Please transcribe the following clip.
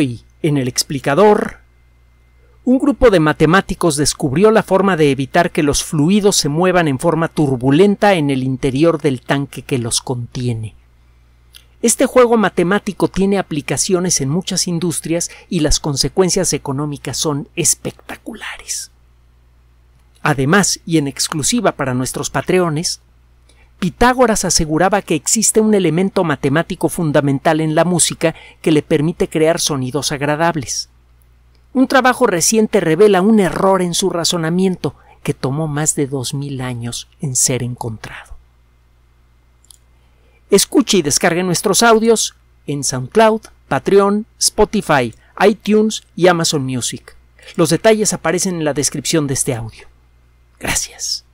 Hoy, en el explicador, un grupo de matemáticos descubrió la forma de evitar que los fluidos se muevan en forma turbulenta en el interior del tanque que los contiene. Este juego matemático tiene aplicaciones en muchas industrias y las consecuencias económicas son espectaculares. Además, y en exclusiva para nuestros patreones, Pitágoras aseguraba que existe un elemento matemático fundamental en la música que le permite crear sonidos agradables. Un trabajo reciente revela un error en su razonamiento que tomó más de dos años en ser encontrado. Escuche y descargue nuestros audios en SoundCloud, Patreon, Spotify, iTunes y Amazon Music. Los detalles aparecen en la descripción de este audio. Gracias.